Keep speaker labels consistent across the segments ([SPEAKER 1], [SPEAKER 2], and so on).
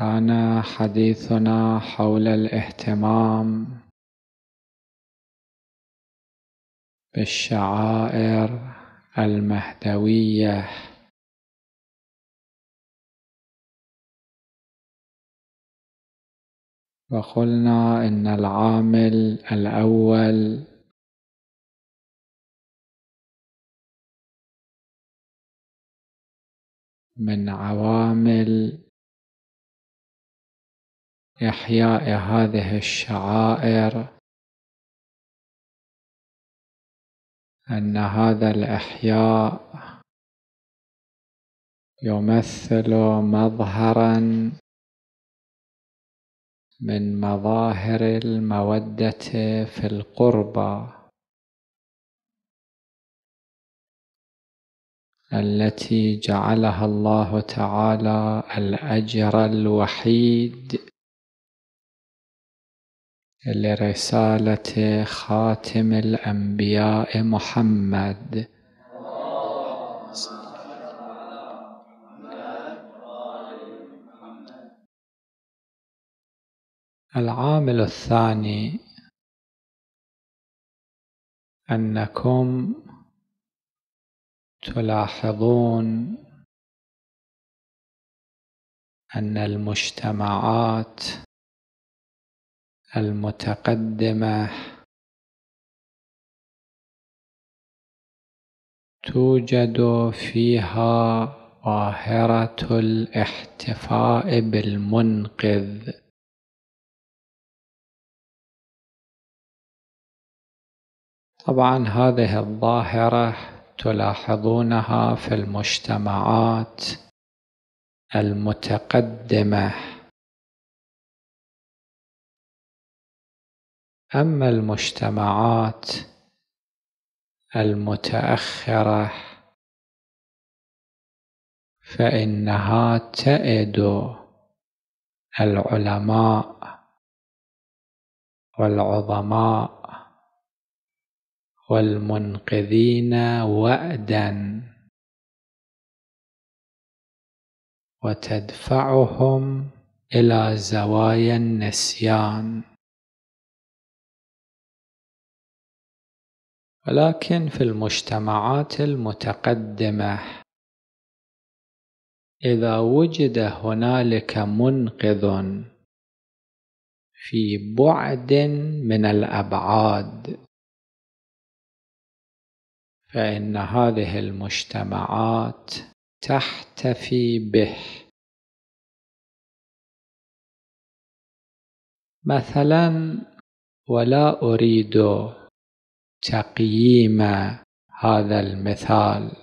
[SPEAKER 1] كان حديثنا حول الاهتمام بالشعائر المهدويه وقلنا ان العامل الاول من عوامل إحياء هذه الشعائر أن هذا الإحياء يمثل مظهرا من مظاهر المودة في القربى التي جعلها الله تعالى الأجر
[SPEAKER 2] الوحيد لرسالة خاتم الأنبياء محمد
[SPEAKER 1] العامل الثاني أنكم تلاحظون أن المجتمعات المتقدمة توجد فيها ظاهرة الاحتفاء بالمنقذ طبعا هذه الظاهرة
[SPEAKER 2] تلاحظونها
[SPEAKER 1] في المجتمعات المتقدمه أما المجتمعات المتأخرة فإنها تئد العلماء والعظماء والمنقذين وأدا وتدفعهم إلى زوايا النسيان ولكن في المجتمعات المتقدمة إذا وجد هنالك منقذ في بعد من الأبعاد فإن هذه المجتمعات تحتفي به مثلا ولا أريد تقييم هذا المثال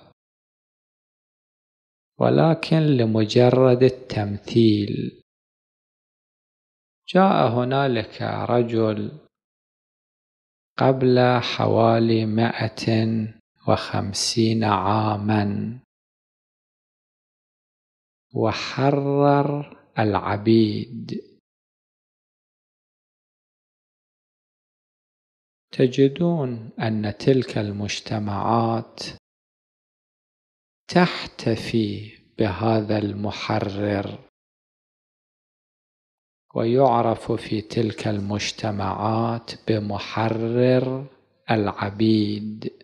[SPEAKER 1] ولكن لمجرد التمثيل جاء هنالك رجل
[SPEAKER 2] قبل حوالي مائة وخمسين
[SPEAKER 1] عاما وحرر العبيد تجدون أن تلك المجتمعات
[SPEAKER 2] تحتفي بهذا المحرر
[SPEAKER 1] ويعرف في تلك المجتمعات بمحرر العبيد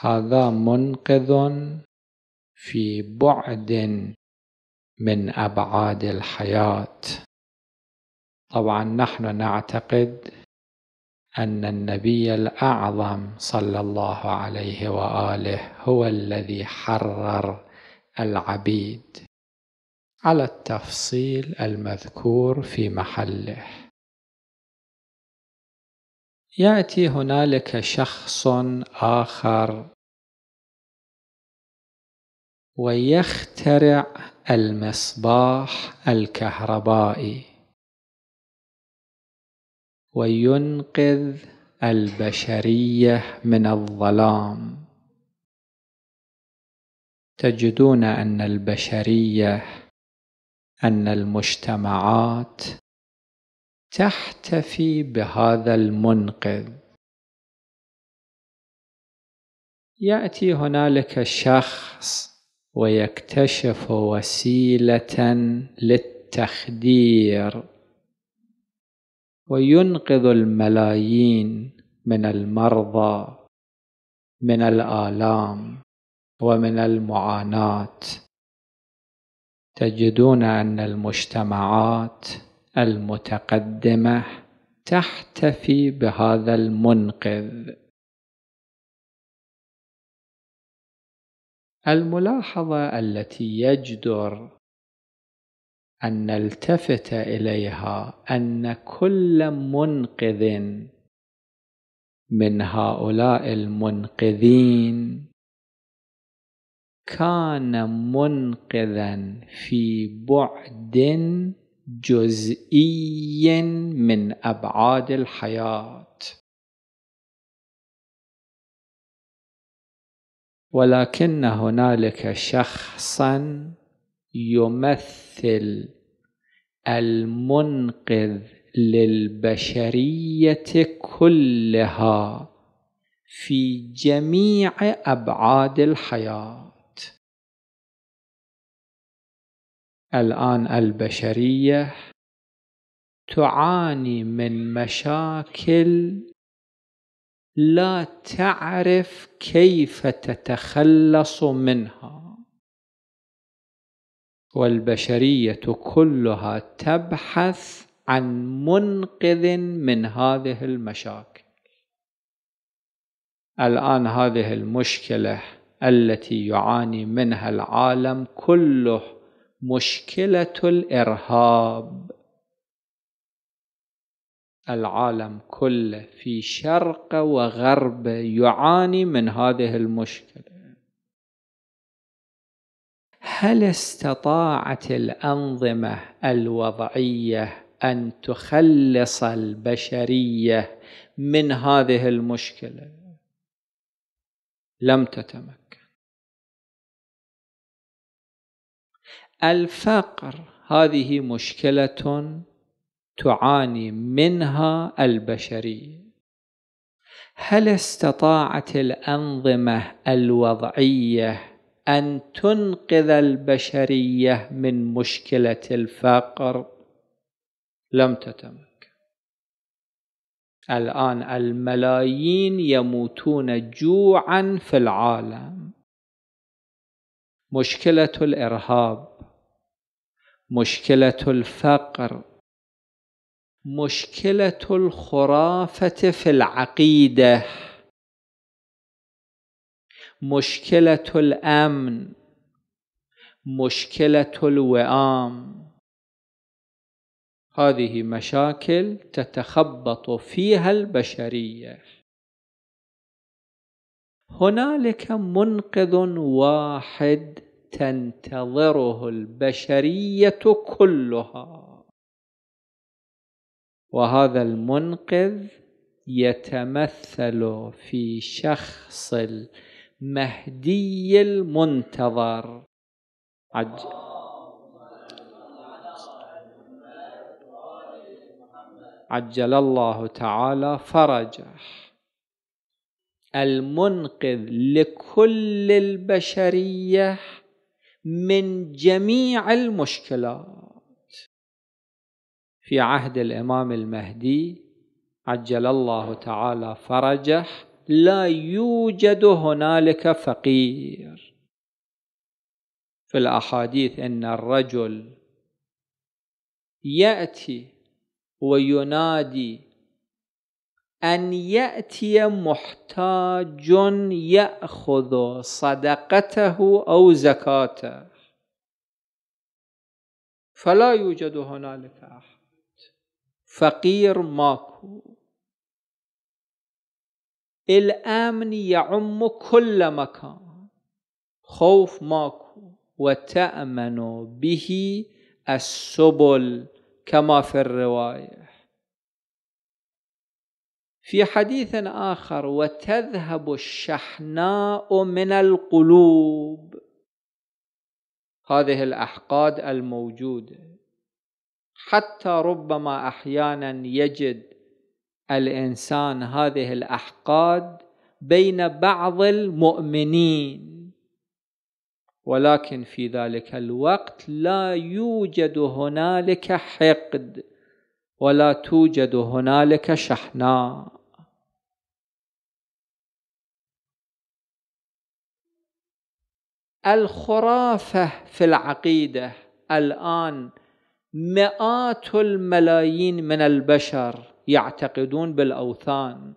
[SPEAKER 1] هذا منقذ في بعد
[SPEAKER 2] من أبعاد الحياة طبعا نحن نعتقد أن النبي الأعظم صلى الله عليه وآله هو الذي حرر العبيد على التفصيل المذكور في محله
[SPEAKER 1] يأتي هنالك شخص آخر ويخترع المصباح الكهربائي
[SPEAKER 2] وينقذ البشريه من الظلام
[SPEAKER 1] تجدون ان البشريه ان المجتمعات تحتفي بهذا المنقذ
[SPEAKER 2] ياتي هنالك شخص ويكتشف وسيله للتخدير وينقذ الملايين من المرضى من الآلام ومن المعاناة تجدون أن المجتمعات المتقدمة تحتفي بهذا المنقذ الملاحظة التي يجدر أن نلتفت إليها أن كل منقذ من هؤلاء المنقذين كان منقذا في بعد جزئي من
[SPEAKER 1] أبعاد الحياة ولكن هنالك شخصا
[SPEAKER 2] يمثل المنقذ للبشريه كلها في جميع ابعاد الحياه الان البشريه تعاني من مشاكل لا تعرف كيف تتخلص منها والبشرية كلها تبحث عن منقذ من هذه المشاكل الآن هذه المشكلة التي يعاني منها العالم كله مشكلة الإرهاب العالم كله في شرق وغرب يعاني من هذه المشكلة هل استطاعت الانظمه الوضعيه ان تخلص البشريه من هذه المشكله لم تتمكن الفقر هذه مشكله تعاني منها البشريه هل استطاعت الانظمه الوضعيه أن تنقذ البشرية من مشكلة الفقر لم تتمكن الآن الملايين يموتون جوعا في العالم مشكلة الإرهاب مشكلة الفقر مشكلة الخرافة في العقيدة مشكلة الأمن مشكلة الوئام هذه مشاكل تتخبط فيها البشرية هنالك منقذ واحد تنتظره البشرية كلها وهذا المنقذ يتمثل في شخص مهدي المنتظر عج عجل الله تعالى فرجه المنقذ لكل البشريه من جميع المشكلات في عهد الامام المهدي عجل الله تعالى فرجه لا يوجد هنالك فقير في الأحاديث أن الرجل يأتي وينادي أن يأتي محتاج يأخذ صدقته أو زكاته فلا يوجد هنالك أحد فقير ماكو الأمن يعم كل مكان خوف ماكو وتأمن به السبل كما في الرواية في حديث آخر وتذهب الشحناء من القلوب هذه الأحقاد الموجودة حتى ربما أحيانا يجد الانسان هذه الاحقاد بين بعض المؤمنين ولكن في ذلك الوقت لا يوجد هنالك حقد ولا توجد هنالك شحناء الخرافه في العقيده الان مئات الملايين من البشر يعتقدون بالاوثان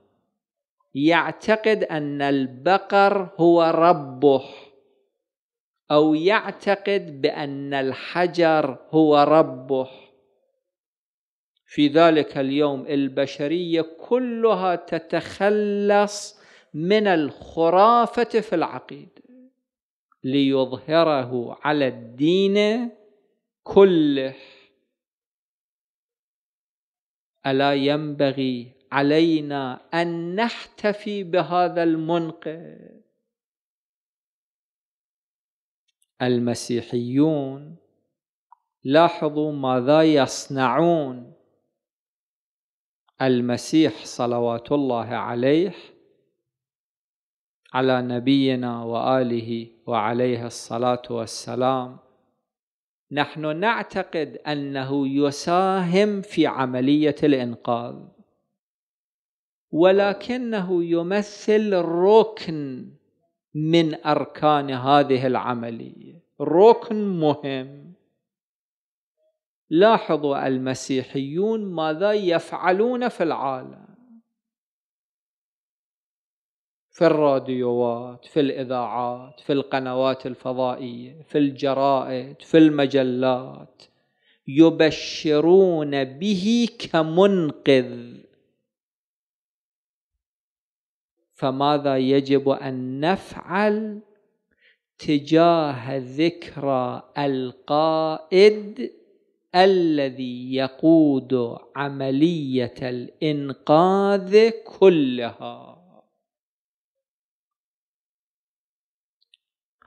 [SPEAKER 2] يعتقد ان البقر هو ربه او يعتقد بان الحجر هو ربه في ذلك اليوم البشريه كلها تتخلص من الخرافه في العقيده ليظهره على الدين كله ألا ينبغي علينا أن نحتفي بهذا المنقذ المسيحيون لاحظوا ماذا يصنعون المسيح صلوات الله عليه على نبينا وآله وعليه الصلاة والسلام نحن نعتقد انه يساهم في عمليه الانقاذ ولكنه يمثل ركن من اركان هذه العمليه ركن مهم لاحظوا المسيحيون ماذا يفعلون في العالم في الراديوات في الاذاعات في القنوات الفضائيه في الجرائد في المجلات يبشرون به كمنقذ فماذا يجب ان نفعل تجاه ذكرى القائد الذي يقود عمليه الانقاذ كلها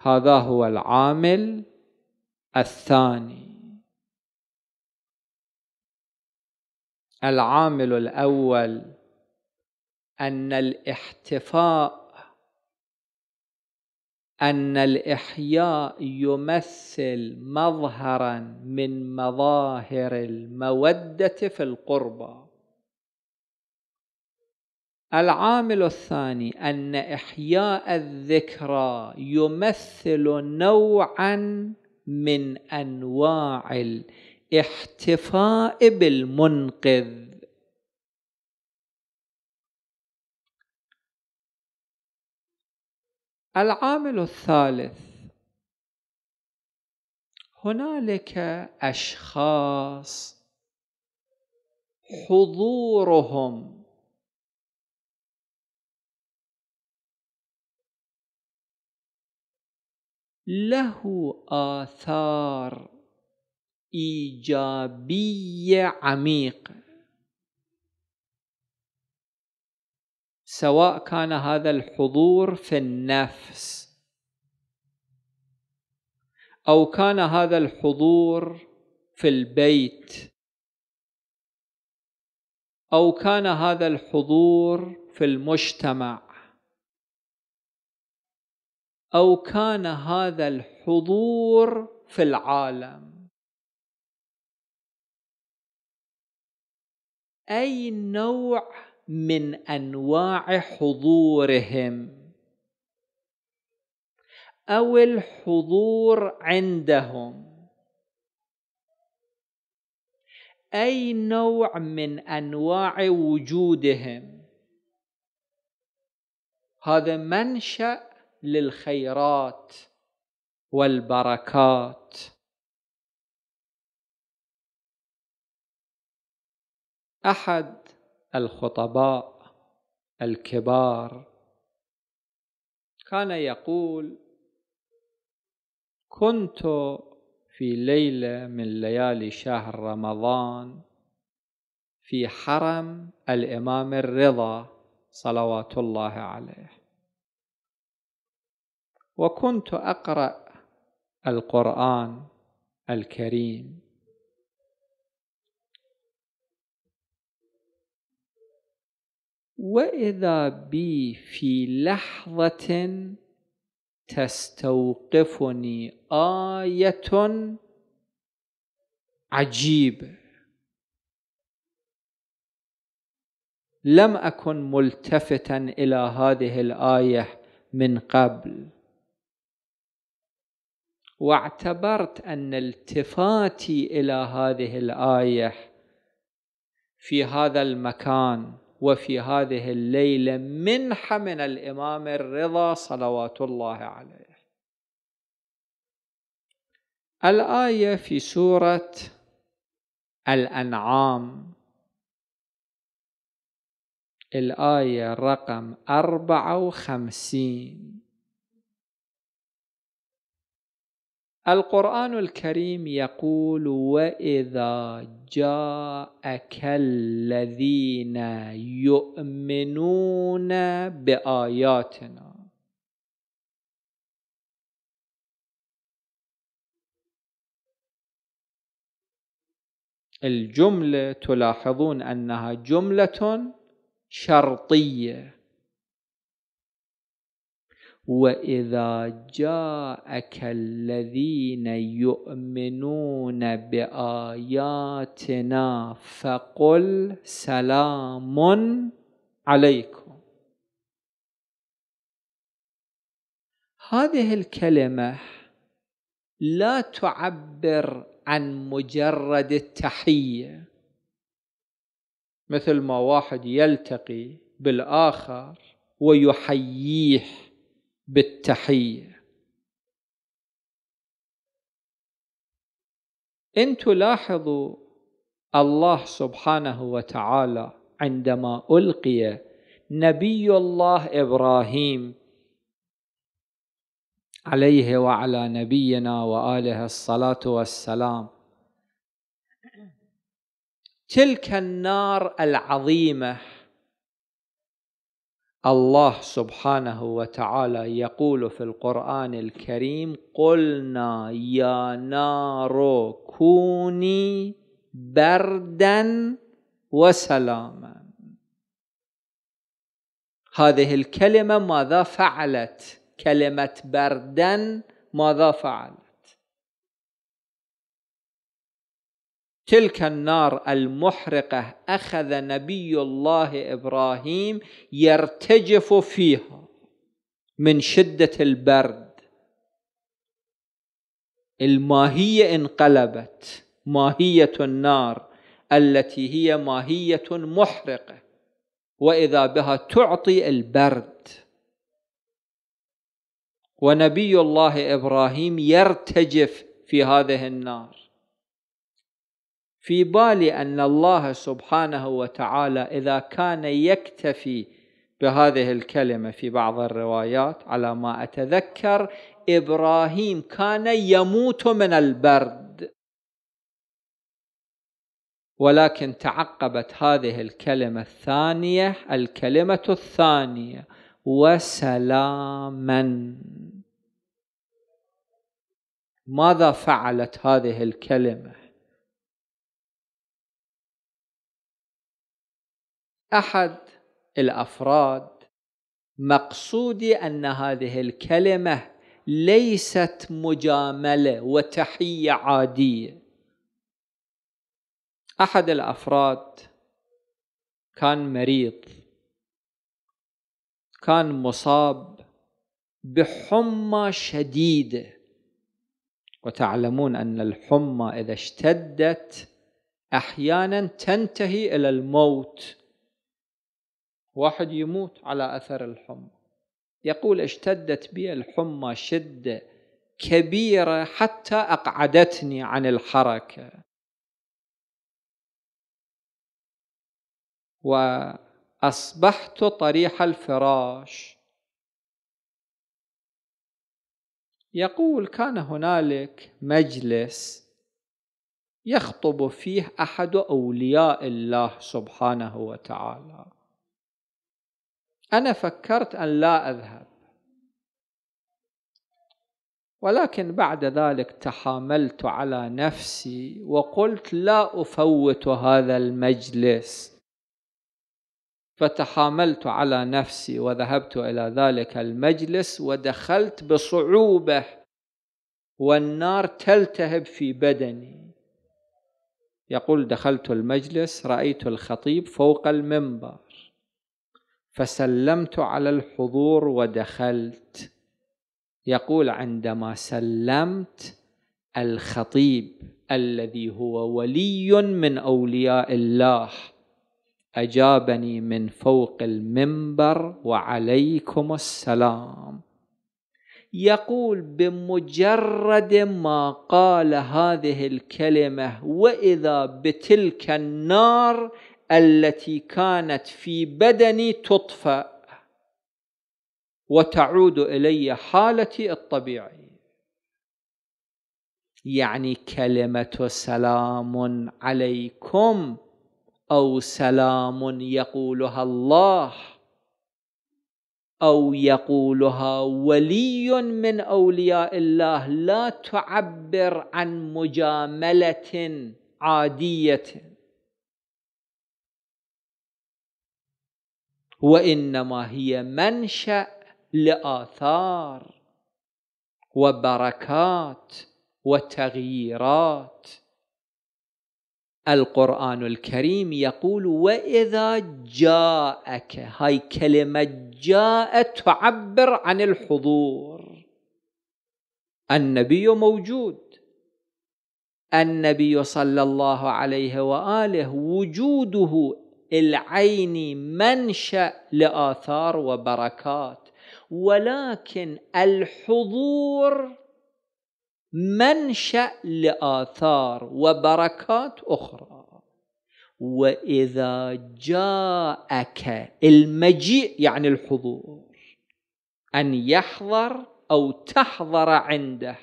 [SPEAKER 2] هذا هو العامل الثاني العامل الاول ان الاحتفاء ان الاحياء يمثل مظهرا من مظاهر الموده في القربى العامل الثاني أن إحياء الذكرى يمثل نوعا من أنواع الاحتفاء بالمنقذ العامل الثالث هنالك أشخاص حضورهم له آثار إيجابية عميقة سواء كان هذا الحضور في النفس أو كان هذا الحضور في البيت أو كان هذا الحضور في المجتمع أو كان هذا الحضور في العالم أي نوع من أنواع حضورهم أو الحضور عندهم أي نوع من أنواع وجودهم هذا منشأ للخيرات والبركات احد الخطباء الكبار كان يقول كنت في ليله من ليالي شهر رمضان في حرم الامام الرضا صلوات الله عليه وكنت أقرأ القرآن الكريم واذا بي في لحظه تستوقفني ايه عجيبه لم اكن ملتفتا الى هذه الايه من قبل واعتبرت أن التفاتي إلى هذه الآية في هذا المكان وفي هذه الليلة منحة من الإمام الرضا صلوات الله عليه الآية في سورة الأنعام الآية رقم أربعة وخمسين القرآن الكريم يقول وإذا جاءك الذين يؤمنون بآياتنا الجملة تلاحظون أنها جملة شرطية واذا جاءك الذين يؤمنون باياتنا فقل سلام عليكم هذه الكلمه لا تعبر عن مجرد التحيه مثل ما واحد يلتقي بالاخر ويحييه بالتحية انتوا لاحظوا الله سبحانه وتعالى عندما ألقي نبي الله إبراهيم عليه وعلى نبينا وآله الصلاة والسلام تلك النار العظيمه الله سبحانه وتعالى يقول في القرآن الكريم قلنا يا نار كوني بردا وسلاما هذه الكلمة ماذا فعلت كلمة بردا ماذا فعلت تلك النار المحرقه اخذ نبي الله ابراهيم يرتجف فيها من شده البرد الماهيه انقلبت ماهيه النار التي هي ماهيه محرقه واذا بها تعطي البرد ونبي الله ابراهيم يرتجف في هذه النار في بالي أن الله سبحانه وتعالى إذا كان يكتفي بهذه الكلمة في بعض الروايات على ما أتذكر إبراهيم كان يموت من البرد ولكن تعقبت هذه الكلمة الثانية الكلمة الثانية وسلاما ماذا فعلت هذه الكلمه أحد الأفراد مقصودي أن هذه الكلمة ليست مجاملة وتحية عادية أحد الأفراد كان مريض كان مصاب بحمى شديده وتعلمون ان الحمى اذا اشتدت احيانا تنتهي الى الموت واحد يموت على أثر الحمى يقول اشتدت بي الحمى شدة كبيرة حتى أقعدتني عن الحركة وأصبحت طريح الفراش يقول كان هنالك مجلس يخطب فيه أحد أولياء الله سبحانه وتعالى أنا فكرت أن لا أذهب ولكن بعد ذلك تحاملت على نفسي وقلت لا أفوت هذا المجلس فتحاملت على نفسي وذهبت إلى ذلك المجلس ودخلت بصعوبة والنار تلتهب في بدني يقول دخلت المجلس رأيت الخطيب فوق المنبر فسلمت على الحضور ودخلت يقول عندما سلمت الخطيب الذي هو ولي من اولياء الله اجابني من فوق المنبر وعليكم السلام يقول بمجرد ما قال هذه الكلمه واذا بتلك النار التي كانت في بدني تطفى وتعود الي حالتي الطبيعيه يعني كلمه سلام عليكم او سلام يقولها الله او يقولها ولي من اولياء الله لا تعبر عن مجامله عاديه وانما هي منشا لاثار وبركات وتغييرات القرآن الكريم يقول وإذا جاءك هاي كلمة جاء تعبر عن الحضور النبي موجود النبي صلى الله عليه وآله وجوده العين منشا لاثار وبركات ولكن الحضور منشا لاثار وبركات اخرى واذا جاءك المجيء يعني الحضور ان يحضر او تحضر عنده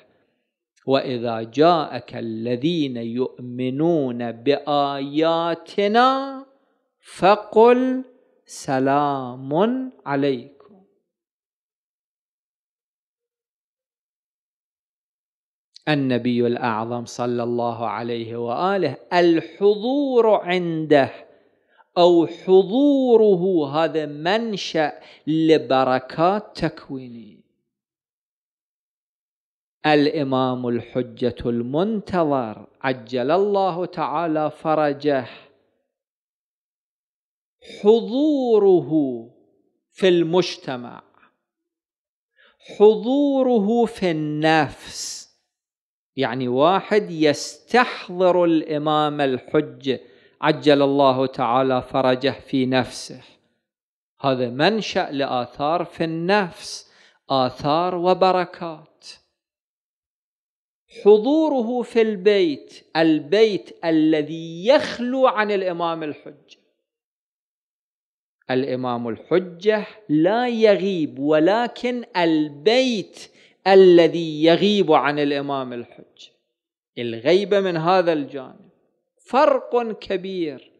[SPEAKER 2] واذا جاءك الذين يؤمنون باياتنا فقل سلام عليكم النبي الاعظم صلى الله عليه واله الحضور عنده او حضوره هذا منشا لبركات تكوينيه الامام الحجه المنتظر عجل الله تعالى فرجه حضوره في المجتمع حضوره في النفس يعني واحد يستحضر الامام الحج عجل الله تعالى فرجه في نفسه هذا منشا لاثار في النفس اثار وبركات حضوره في البيت البيت الذي يخلو عن الامام الحج الامام الحجه لا يغيب ولكن البيت الذي يغيب عن الامام الحجه الغيبه من هذا الجانب فرق كبير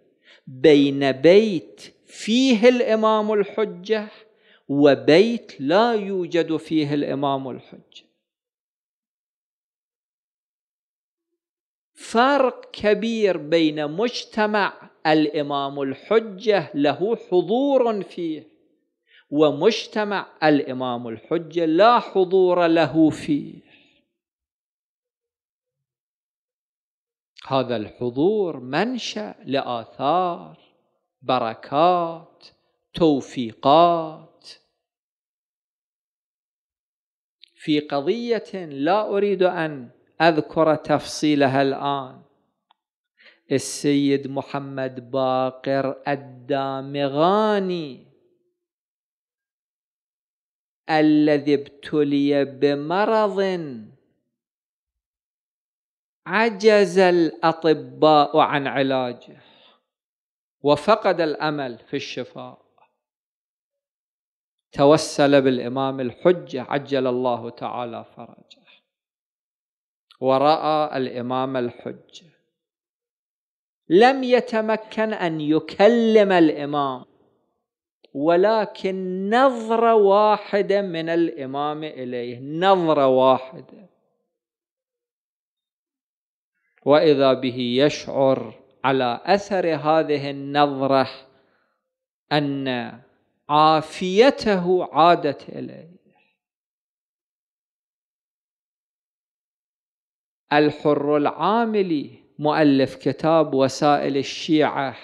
[SPEAKER 2] بين بيت فيه الامام الحجه وبيت لا يوجد فيه الامام الحجه فرق كبير بين مجتمع الإمام الحجة له حضور فيه ومجتمع الإمام الحجة لا حضور له فيه هذا الحضور منشأ لآثار بركات توفيقات في قضية لا أريد أن أذكر تفصيلها الآن السيد محمد باقر الدامغاني الذي ابتلي بمرض عجز الاطباء عن علاجه وفقد الامل في الشفاء توسل بالامام الحجه عجل الله تعالى فرجه وراى الامام الحجه لم يتمكن أن يكلم الإمام ولكن نظرة واحدة من الإمام إليه نظرة واحدة وإذا به يشعر على أثر هذه النظرة أن عافيته عادت إليه الحر العامل مؤلف كتاب وسائل الشيعة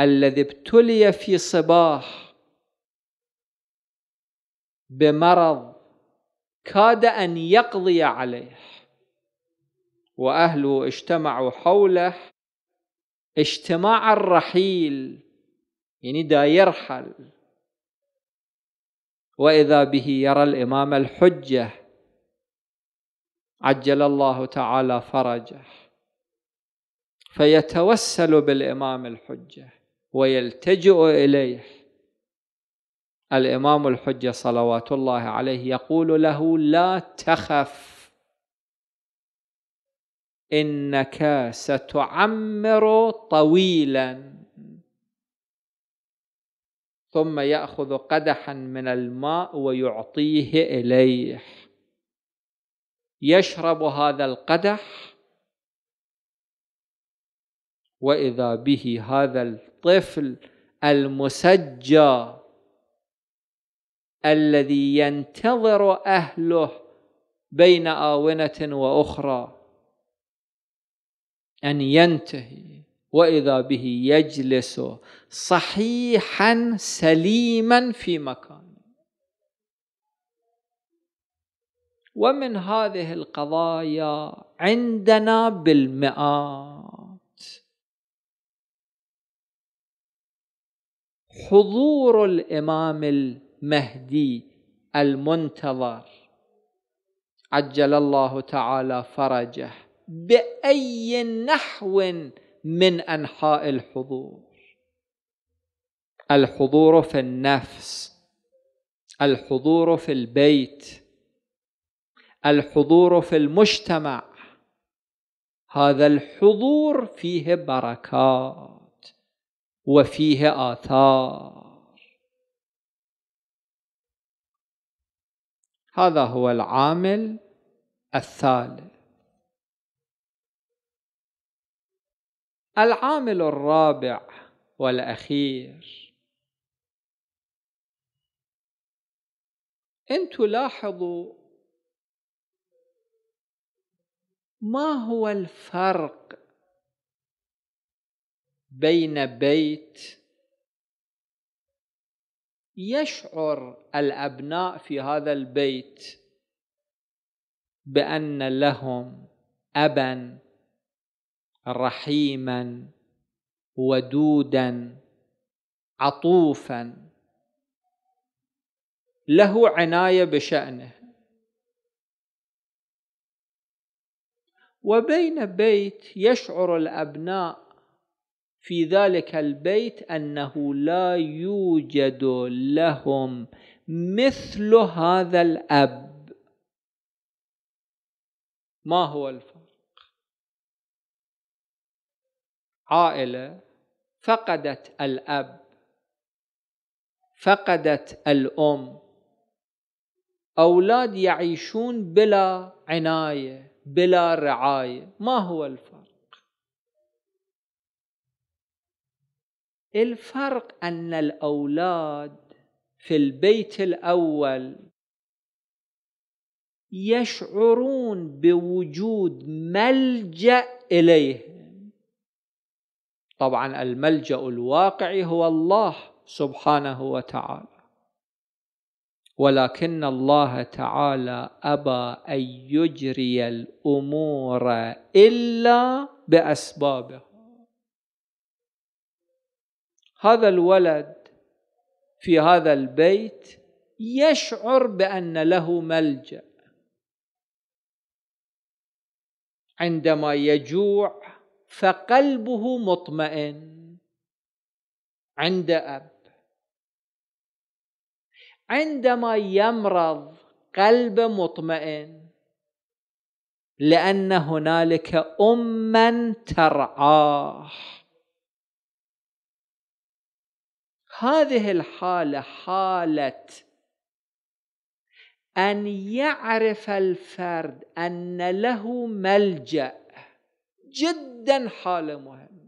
[SPEAKER 2] الذي ابتلي في صباح بمرض كاد أن يقضي عليه وأهله اجتمعوا حوله اجتماع الرحيل يعني دا يرحل وإذا به يرى الإمام الحجة عجل الله تعالى فرجه فيتوسل بالامام الحجه ويلتجئ اليه الامام الحجه صلوات الله عليه يقول له لا تخف انك ستعمر طويلا ثم ياخذ قدحا من الماء ويعطيه اليه يشرب هذا القدح واذا به هذا الطفل المسجى الذي ينتظر اهله بين اونه واخرى ان ينتهي واذا به يجلس صحيحا سليما في مكان ومن هذه القضايا عندنا بالمئات حضور الامام المهدي المنتظر عجل الله تعالى فرجه باي نحو من انحاء الحضور الحضور في النفس الحضور في البيت الحضور في المجتمع هذا الحضور فيه بركات وفيه آثار هذا هو العامل الثالث العامل الرابع والأخير أن تلاحظوا ما هو الفرق بين بيت يشعر الابناء في هذا البيت بان لهم ابا رحيما ودودا عطوفا له عنايه بشانه وبين بيت يشعر الأبناء في ذلك البيت أنه لا يوجد لهم مثل هذا الأب ما هو الفرق عائلة فقدت الأب فقدت الأم أولاد يعيشون بلا عناية بلا رعايه ما هو الفرق الفرق ان الاولاد في البيت الاول يشعرون بوجود ملجا اليهم طبعا الملجا الواقعي هو الله سبحانه وتعالى ولكن الله تعالى أبى أن يجري الأمور إلا بأسبابه هذا الولد في هذا البيت يشعر بأن له ملجأ عندما يجوع فقلبه مطمئن عند أب عندما يمرض قلب مطمئن لأن هنالك أما ترعاه هذه الحالة حالة أن يعرف الفرد أن له ملجأ جدا حالة مهمة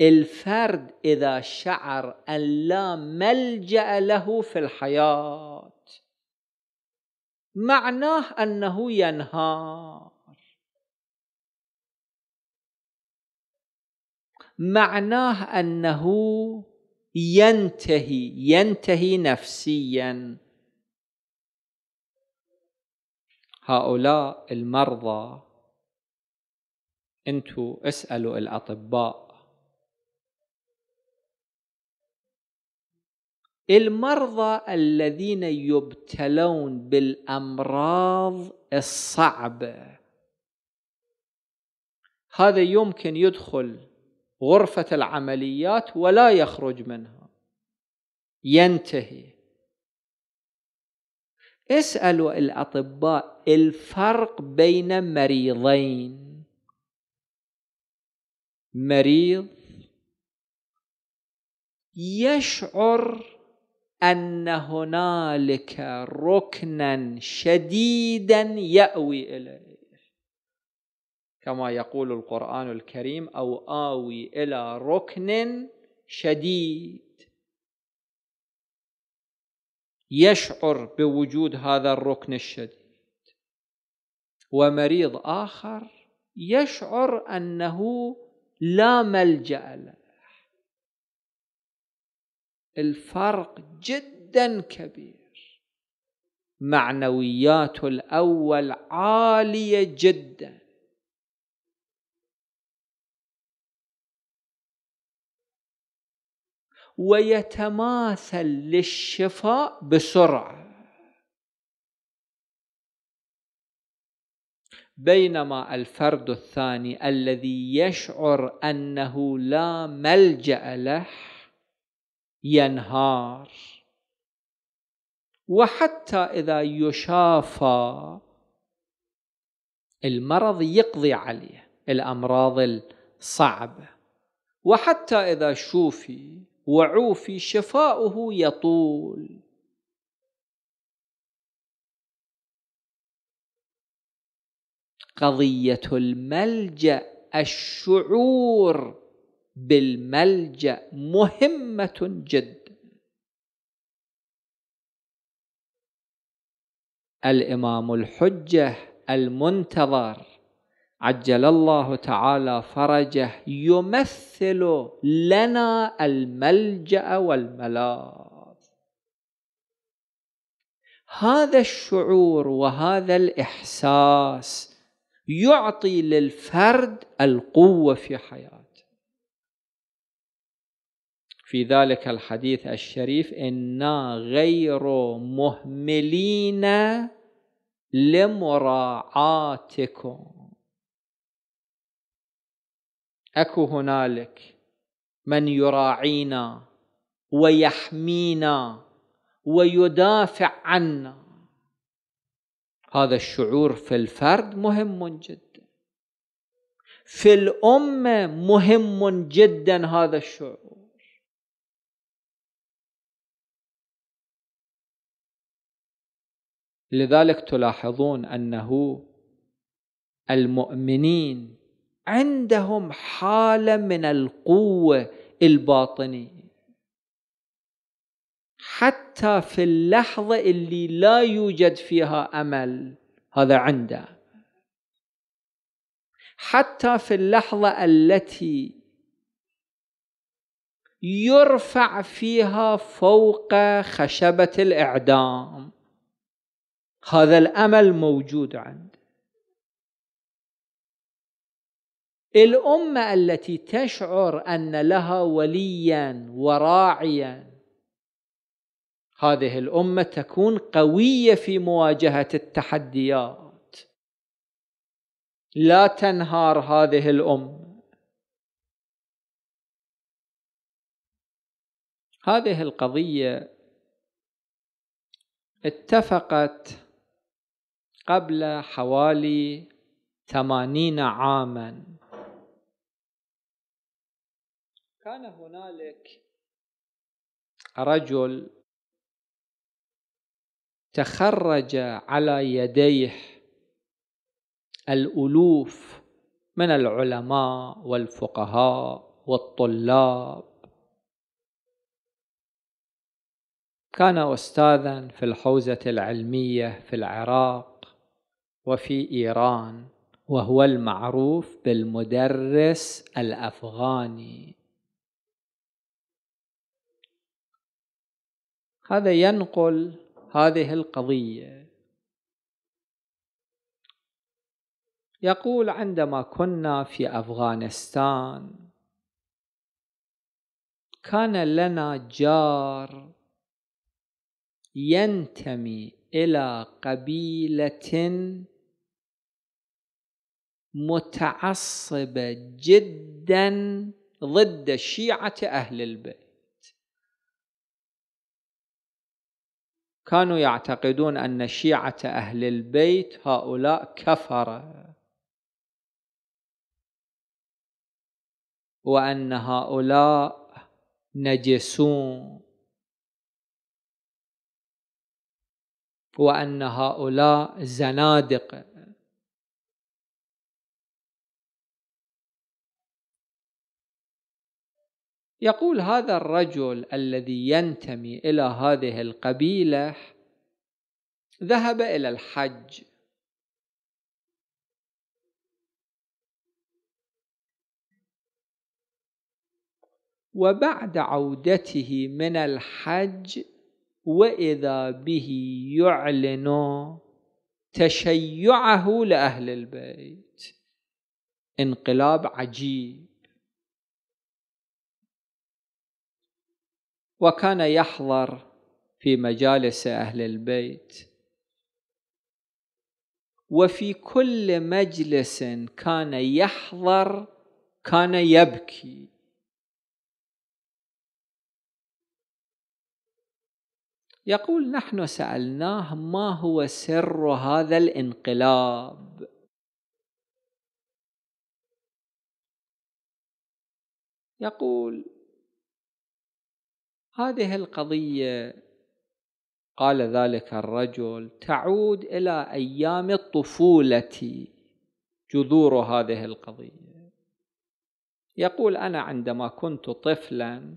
[SPEAKER 2] الفرد إذا شعر أن لا ملجأ له في الحياة معناه أنه ينهار معناه أنه ينتهي ينتهي نفسيا هؤلاء المرضى انتوا اسألوا الأطباء المرضى الذين يبتلون بالامراض الصعبه هذا يمكن يدخل غرفه العمليات ولا يخرج منها ينتهي اسالوا الاطباء الفرق بين مريضين مريض يشعر ان هنالك ركنا شديدا ياوي اليه كما يقول القران الكريم او اوي الى ركن شديد يشعر بوجود هذا الركن الشديد ومريض اخر يشعر انه لا ملجا له الفرق جدا كبير معنويات الأول عالية جدا ويتماثل للشفاء بسرعه بينما الفرد الثاني الذي يشعر انه لا ملجا له ينهار وحتى إذا يشافى المرض يقضي عليه الأمراض الصعبة وحتى إذا شوفي وعوفي شفاؤه يطول قضية الملجأ الشعور بالملجأ مهمة جدا الإمام الحجة المنتظر عجل الله تعالى فرجه يمثل لنا الملجأ والملاذ هذا الشعور وهذا الإحساس يعطي للفرد القوة في حياته في ذلك الحديث الشريف إنا غير مهملين لمراعاتكم اكو هنالك من يراعينا ويحمينا ويدافع عنا هذا الشعور في الفرد مهم جدا في الامه مهم جدا هذا الشعور لذلك تلاحظون انه المؤمنين عندهم حاله من القوه الباطنيه حتى في اللحظه اللي لا يوجد فيها امل هذا عنده حتى في اللحظه التي يرفع فيها فوق خشبه الاعدام هذا الأمل موجود عنده الأمة التي تشعر أن لها وليا وراعيا هذه الأمة تكون قوية في مواجهة التحديات لا تنهار هذه الأمة هذه القضية اتفقت قبل حوالي ثمانين عاما كان هنالك رجل تخرج على يديه الالوف من العلماء والفقهاء والطلاب كان استاذا في الحوزه العلميه في العراق وفي إيران وهو المعروف بالمدرس الأفغاني هذا ينقل هذه القضية يقول عندما كنا في أفغانستان كان لنا جار ينتمي إلى قبيلة متعصبة جدا ضد شيعة أهل البيت كانوا يعتقدون أن شيعة أهل البيت هؤلاء كفرة وأن هؤلاء نجسون وأن هؤلاء زنادقة يقول هذا الرجل الذي ينتمي الى هذه القبيله ذهب الى الحج وبعد عودته من الحج واذا به يعلن تشيعه لاهل البيت انقلاب عجيب وكان يحضر في مجالس أهل البيت وفي كل مجلس كان يحضر كان يبكي يقول نحن سالناه ما هو سر هذا الانقلاب يقول هذه القضية قال ذلك الرجل تعود إلى أيام الطفولة جذور هذه القضية يقول أنا عندما كنت طفلا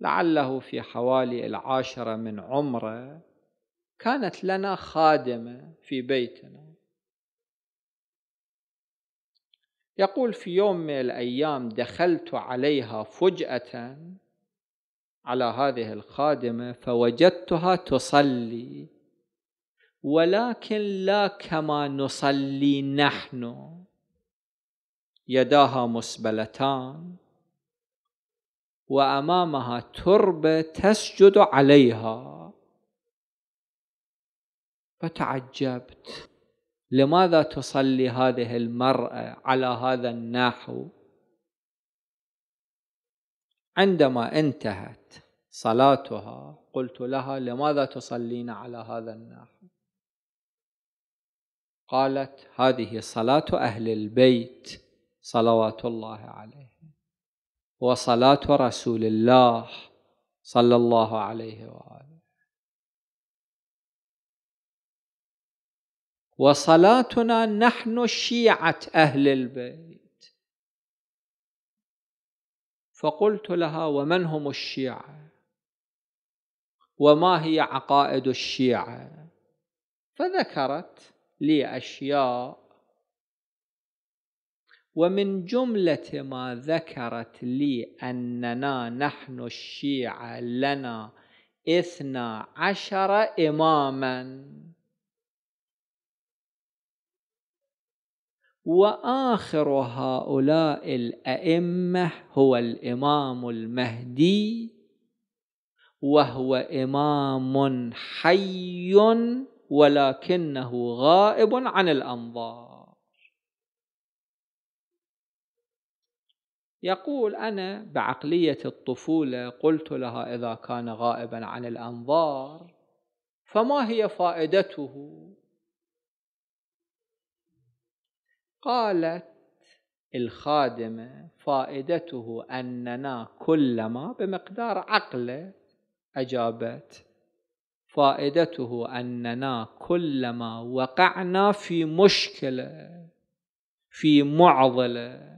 [SPEAKER 2] لعله في حوالي العاشرة من عمره كانت لنا خادمة في بيتنا يقول في يوم من الأيام دخلت عليها فجأة على هذه الخادمة فوجدتها تصلي ولكن لا كما نصلي نحن يداها مسبلتان وأمامها تربة تسجد عليها فتعجبت لماذا تصلي هذه المرأة على هذا النحو عندما انتهت صلاتها قلت لها لماذا تصلين على هذا النحو قالت هذه صلاة أهل البيت صلوات الله عليهم وصلاة رسول الله صلى الله عليه وآله وصلاتنا نحن شيعة أهل البيت فقلت لها ومن هم الشيعة وما هي عقائد الشيعة فذكرت لي أشياء ومن جملة ما ذكرت لي أننا نحن الشيعة لنا اثنا عشر إماماً واخر هؤلاء الائمه هو الامام المهدي وهو امام حي ولكنه غائب عن الانظار يقول انا بعقليه الطفوله قلت لها اذا كان غائبا عن الانظار فما هي فائدته قالت الخادمة فائدته أننا كلما بمقدار عقله أجابت فائدته أننا كلما وقعنا في مشكلة في معضلة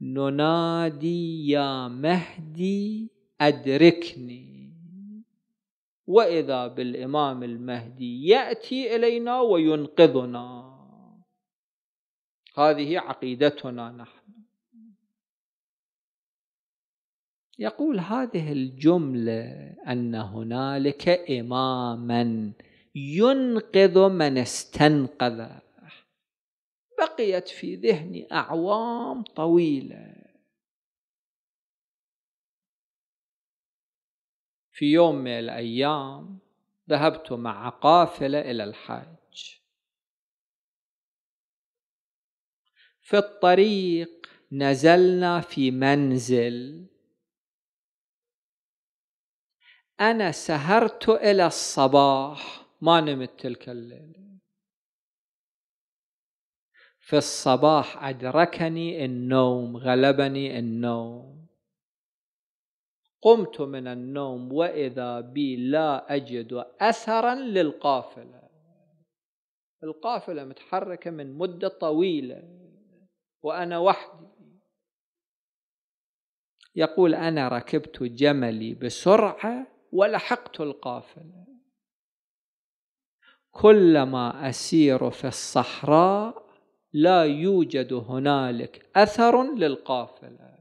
[SPEAKER 2] ننادي يا مهدي أدركني وإذا بالإمام المهدي يأتي إلينا وينقذنا هذه عقيدتنا نحن يقول هذه الجملة أن هنالك إماما ينقذ من استنقذ بقيت في ذهني أعوام طويلة في يوم من الأيام ذهبت مع قافلة إلى الحاج في الطريق نزلنا في منزل أنا سهرت إلى الصباح ما نمت تلك الليلة في الصباح أدركني النوم غلبني النوم قمت من النوم وإذا بي لا أجد أثرا للقافلة القافلة متحركة من مدة طويلة وأنا وحدي يقول أنا ركبت جملي بسرعة ولحقت القافلة كلما أسير في الصحراء لا يوجد هنالك أثر للقافلة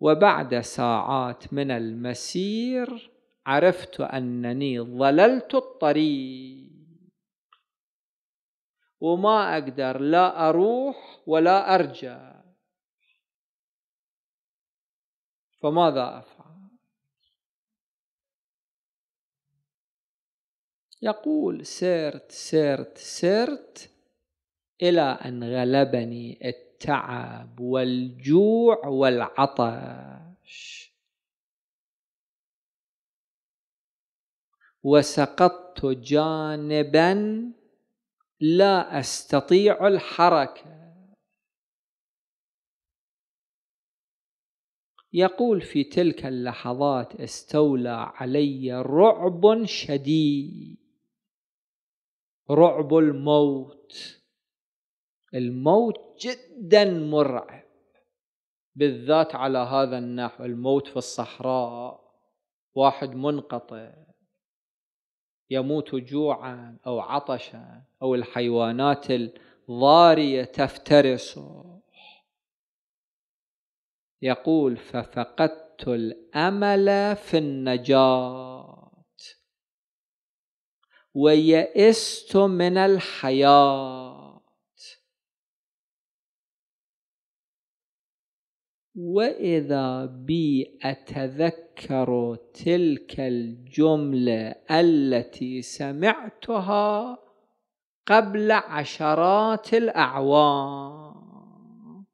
[SPEAKER 2] وبعد ساعات من المسير عرفت أنني ظللت الطريق وما أقدر لا أروح ولا أرجع فماذا أفعل يقول سرت سرت سرت إلى أن غلبني التعب والجوع والعطش وسقطت جانبا لا استطيع الحركه يقول في تلك اللحظات استولى علي رعب شديد رعب الموت الموت جدا مرعب بالذات على هذا النحو الموت في الصحراء واحد منقطع يموت جوعا أو عطشا أو الحيوانات الضارية تفترسه يقول ففقدت الأمل في النجاة ويئست من الحياه واذا بي اتذكر تلك الجمله التي سمعتها قبل عشرات الاعوام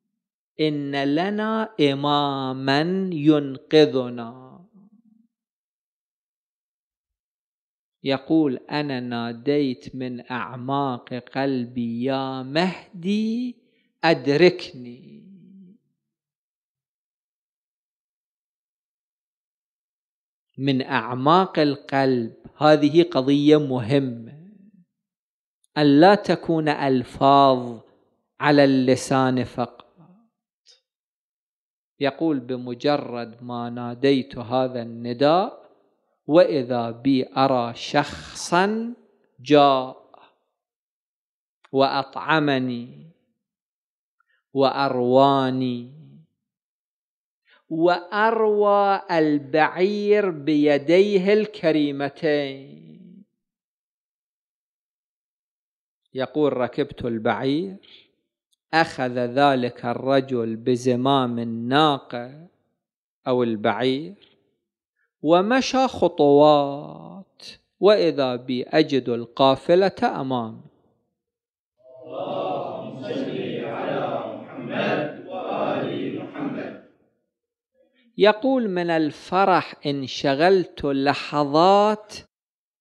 [SPEAKER 2] ان لنا اماما ينقذنا يقول انا ناديت من اعماق قلبي يا مهدي ادركني من اعماق القلب هذه قضيه مهمه ان لا تكون الفاظ على اللسان فقط يقول بمجرد ما ناديت هذا النداء واذا بي ارى شخصا جاء واطعمني وارواني واروى البعير بيديه الكريمتين يقول ركبت البعير اخذ ذلك الرجل بزمام الناقه او البعير ومشى خطوات واذا بي اجد القافله امامي الله يقول من الفرح انشغلت لحظات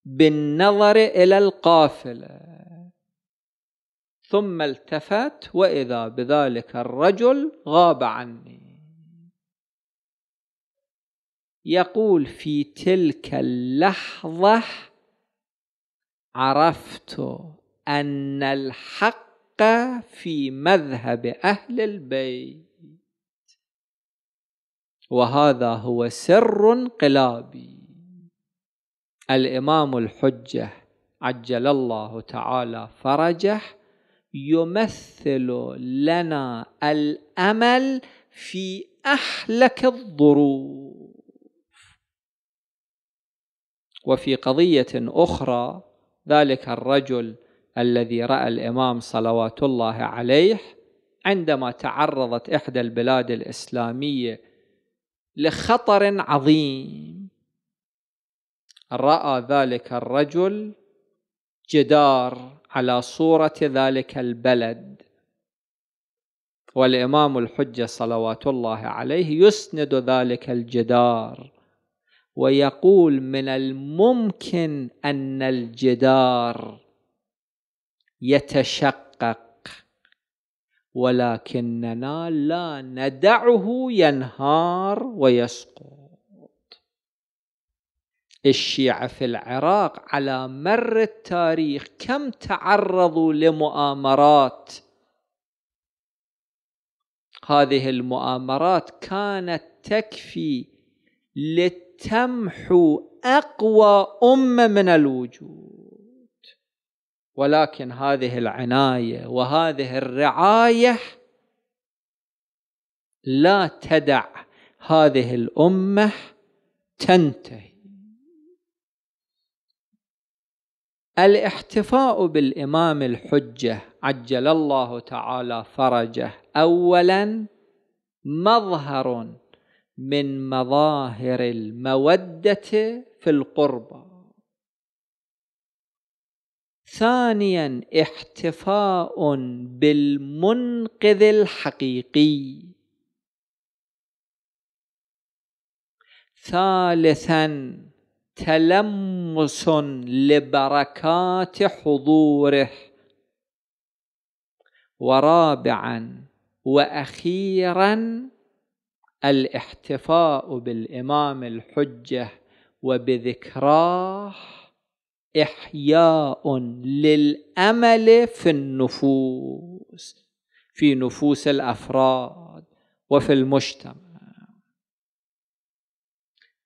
[SPEAKER 2] بالنظر إلى القافلة ثم التفت وإذا بذلك الرجل غاب عني يقول في تلك اللحظة عرفت أن الحق في مذهب أهل البيت وهذا هو سر انقلابي الامام الحجه عجل الله تعالى فرجه يمثل لنا الامل في احلك الظروف وفي قضيه اخرى ذلك الرجل الذي راى الامام صلوات الله عليه عندما تعرضت احدى البلاد الاسلاميه لخطر عظيم راى ذلك الرجل جدار على صوره ذلك البلد والامام الحجه صلوات الله عليه يسند ذلك الجدار ويقول من الممكن ان الجدار يتشقق ولكننا لا ندعه ينهار ويسقط الشيعة في العراق على مر التاريخ كم تعرضوا لمؤامرات هذه المؤامرات كانت تكفي لتمحو أقوى أمة من الوجود ولكن هذه العنايه وهذه الرعايه لا تدع هذه الامه تنتهي الاحتفاء بالامام الحجه عجل الله تعالى فرجه اولا مظهر من مظاهر الموده في القربى ثانيا احتفاء بالمنقذ الحقيقي ثالثا تلمس لبركات حضوره ورابعا واخيرا الاحتفاء بالامام الحجه وبذكراه إحياء للأمل في النفوس في نفوس الأفراد وفي المجتمع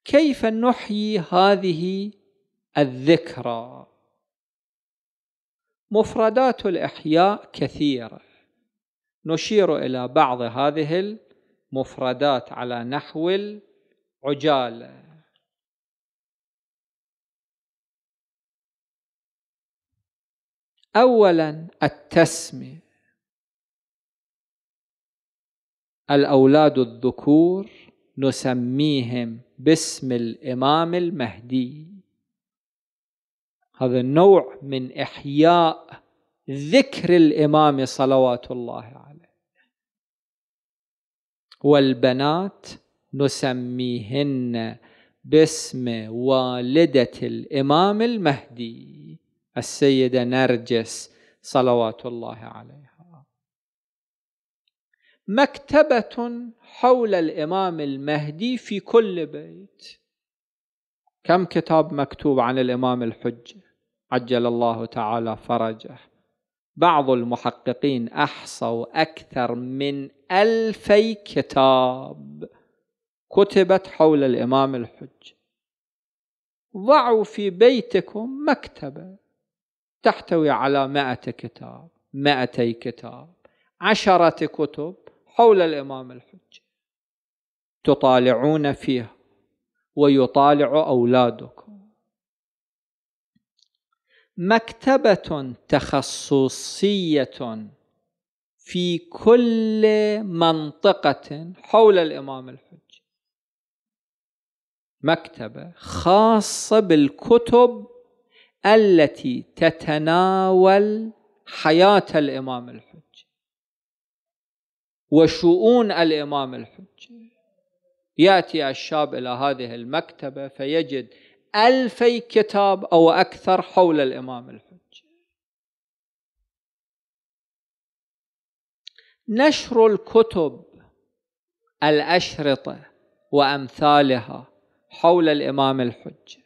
[SPEAKER 2] كيف نحيي هذه الذكرى مفردات الإحياء كثيرة نشير إلى بعض هذه المفردات على نحو العجاله اولا التسميه الاولاد الذكور نسميهم باسم الامام المهدي هذا نوع من احياء ذكر الامام صلوات الله عليه والبنات نسميهن باسم والده الامام المهدي السيدة نرجس صلوات الله عليها مكتبة حول الإمام المهدي في كل بيت كم كتاب مكتوب عن الإمام الحج عجل الله تعالى فرجه بعض المحققين أحصوا أكثر من ألفي كتاب كتبت حول الإمام الحج ضعوا في بيتكم مكتبة تحتوي على مائة كتاب مائتي كتاب عشرة كتب حول الإمام الحج تطالعون فيها ويطالع أولادكم مكتبة تخصصية في كل منطقة حول الإمام الحج مكتبة خاصة بالكتب التي تتناول حياة الإمام الحج وشؤون الإمام الحج يأتي الشاب إلى هذه المكتبة فيجد ألفي كتاب أو أكثر حول الإمام الحج نشر الكتب الأشرطة وأمثالها حول الإمام الحجة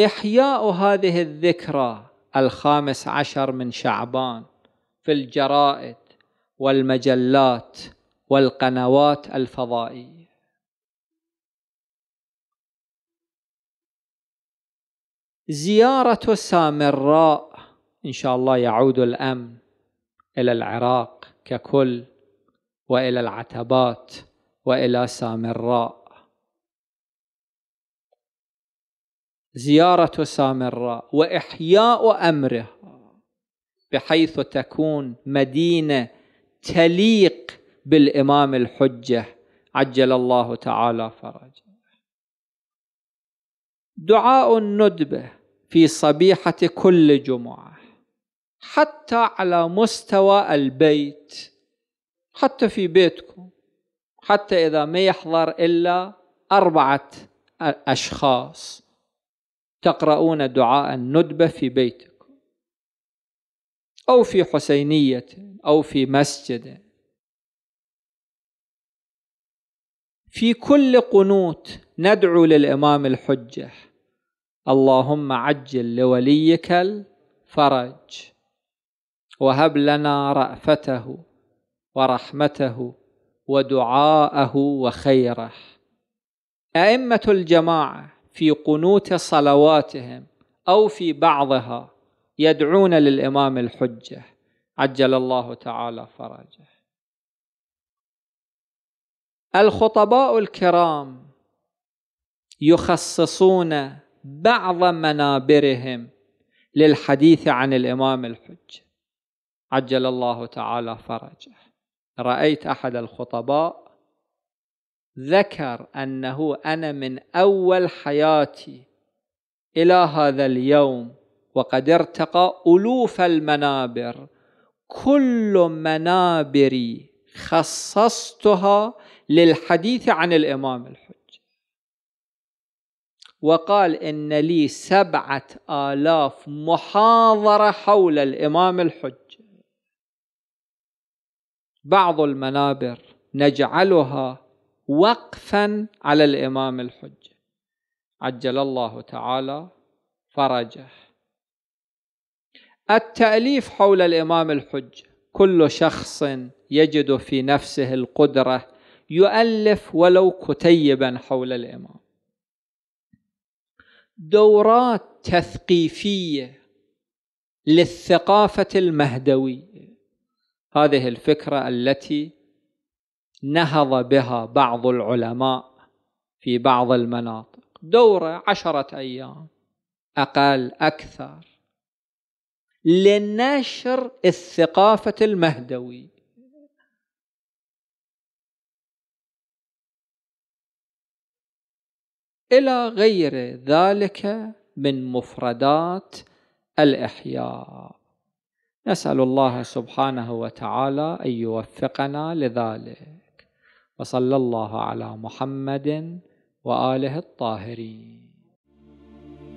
[SPEAKER 2] إحياء هذه الذكرى الخامس عشر من شعبان في الجرائد والمجلات والقنوات الفضائية زيارة سامراء إن شاء الله يعود الأمن إلى العراق ككل وإلى العتبات وإلى سامراء زيارة سامراء وإحياء أمره بحيث تكون مدينة تليق بالإمام الحجة عجل الله تعالى فرجه دعاء الندبة في صبيحة كل جمعة حتى على مستوى البيت حتى في بيتكم حتى إذا ما يحضر إلا أربعة أشخاص تقرؤون دعاء الندبة في بيتكم أو في حسينية أو في مسجد في كل قنوت ندعو للإمام الحجة اللهم عجل لوليك الفرج وهب لنا رأفته ورحمته ودعاءه وخيره أئمة الجماعة في قنوت صلواتهم أو في بعضها يدعون للإمام الحجة عجل الله تعالى فرجه الخطباء الكرام يخصصون بعض منابرهم للحديث عن الإمام الحجة عجل الله تعالى فرجه رأيت أحد الخطباء ذكر أنه أنا من أول حياتي إلى هذا اليوم وقد ارتقى ألوف المنابر كل منابري خصصتها للحديث عن الإمام الحج وقال إن لي سبعة آلاف محاضرة حول الإمام الحج بعض المنابر نجعلها وقفا على الإمام الحجة عجل الله تعالى فرجه التأليف حول الإمام الحجة كل شخص يجد في نفسه القدرة يؤلف ولو كتيبا حول الإمام دورات تثقيفية للثقافة المهدوية هذه الفكرة التي نهض بها بعض العلماء في بعض المناطق دورة عشرة أيام أقل أكثر لنشر الثقافة المهدوي إلى غير ذلك من مفردات الإحياء نسأل الله سبحانه وتعالى أن يوفقنا لذلك وصلى الله على محمد وآله الطاهرين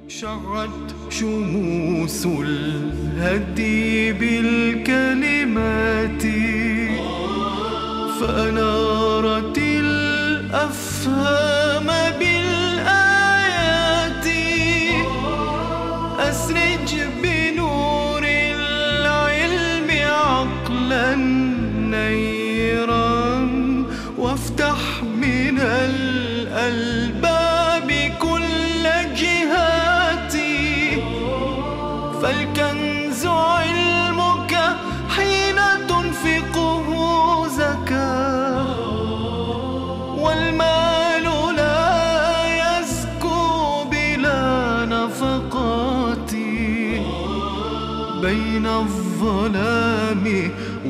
[SPEAKER 3] شعت شموس الهدي بالكلمات فأنارت الأفهام بالكلمات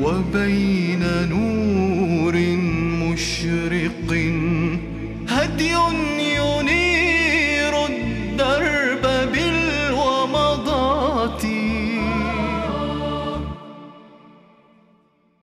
[SPEAKER 3] وبين نور مشرق